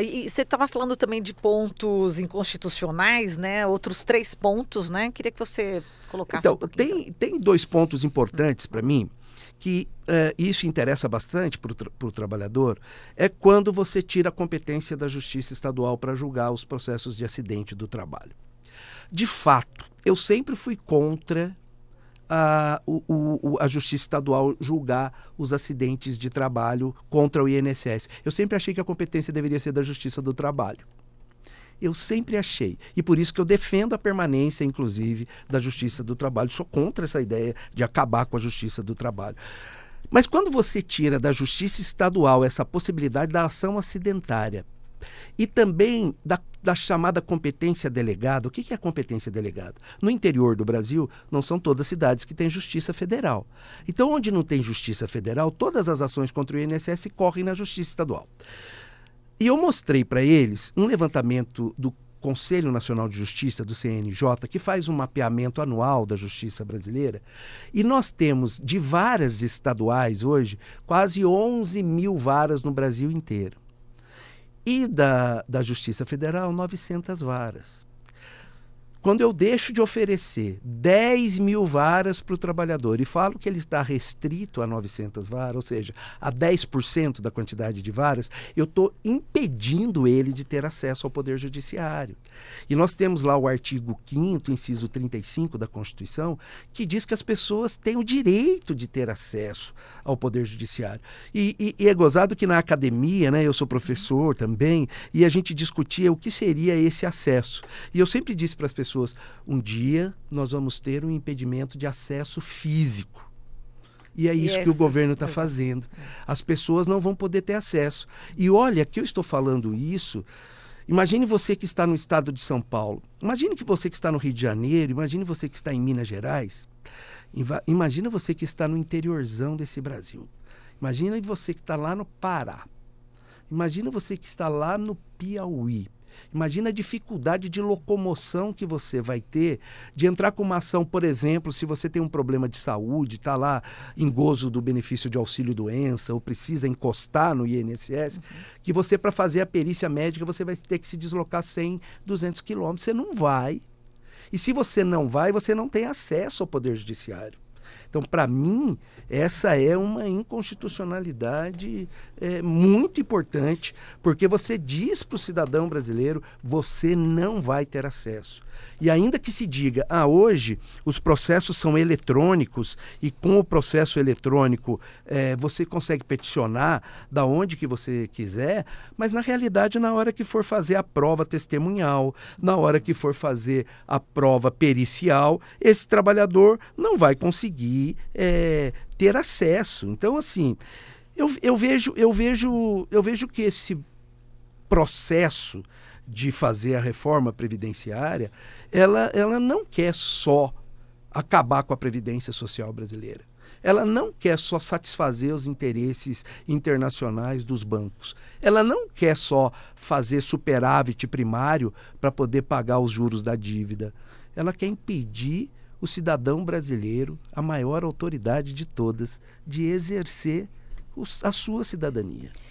E você estava falando também de pontos inconstitucionais, né? Outros três pontos, né? Queria que você colocasse. Então, um tem, tem dois pontos importantes para mim que uh, isso interessa bastante para o trabalhador, é quando você tira a competência da Justiça Estadual para julgar os processos de acidente do trabalho. De fato, eu sempre fui contra a, o, o, a Justiça Estadual julgar os acidentes de trabalho contra o INSS. Eu sempre achei que a competência deveria ser da Justiça do Trabalho. Eu sempre achei. E por isso que eu defendo a permanência, inclusive, da Justiça do Trabalho. Sou contra essa ideia de acabar com a Justiça do Trabalho. Mas quando você tira da Justiça Estadual essa possibilidade da ação acidentária e também da, da chamada competência delegada. O que, que é competência delegada? No interior do Brasil, não são todas cidades que têm justiça federal. Então, onde não tem justiça federal, todas as ações contra o INSS correm na justiça estadual. E eu mostrei para eles um levantamento do Conselho Nacional de Justiça, do CNJ, que faz um mapeamento anual da justiça brasileira. E nós temos, de varas estaduais hoje, quase 11 mil varas no Brasil inteiro e da, da Justiça Federal 900 varas. Quando eu deixo de oferecer 10 mil varas para o trabalhador e falo que ele está restrito a 900 varas, ou seja, a 10% da quantidade de varas, eu estou impedindo ele de ter acesso ao Poder Judiciário. E nós temos lá o artigo 5, inciso 35 da Constituição, que diz que as pessoas têm o direito de ter acesso ao Poder Judiciário. E, e, e é gozado que na academia, né, eu sou professor também, e a gente discutia o que seria esse acesso. E eu sempre disse para as pessoas, pessoas. Um dia nós vamos ter um impedimento de acesso físico. E é isso yes. que o governo está fazendo. As pessoas não vão poder ter acesso. E olha que eu estou falando isso. Imagine você que está no estado de São Paulo. Imagine que você que está no Rio de Janeiro. Imagine você que está em Minas Gerais. Imagina você que está no interiorzão desse Brasil. Imagina você que está lá no Pará. Imagina você que está lá no Piauí. Imagina a dificuldade de locomoção que você vai ter de entrar com uma ação, por exemplo, se você tem um problema de saúde, está lá em gozo do benefício de auxílio doença ou precisa encostar no INSS, uhum. que você, para fazer a perícia médica, você vai ter que se deslocar 100, 200 quilômetros. Você não vai. E se você não vai, você não tem acesso ao Poder Judiciário. Então, para mim, essa é uma inconstitucionalidade é, muito importante, porque você diz para o cidadão brasileiro: você não vai ter acesso. E ainda que se diga, ah, hoje os processos são eletrônicos e com o processo eletrônico é, você consegue peticionar da onde que você quiser, mas na realidade, na hora que for fazer a prova testemunhal, na hora que for fazer a prova pericial, esse trabalhador não vai conseguir é, ter acesso. Então, assim, eu, eu, vejo, eu, vejo, eu vejo que esse processo de fazer a reforma previdenciária, ela, ela não quer só acabar com a previdência social brasileira. Ela não quer só satisfazer os interesses internacionais dos bancos. Ela não quer só fazer superávit primário para poder pagar os juros da dívida. Ela quer impedir o cidadão brasileiro, a maior autoridade de todas, de exercer os, a sua cidadania.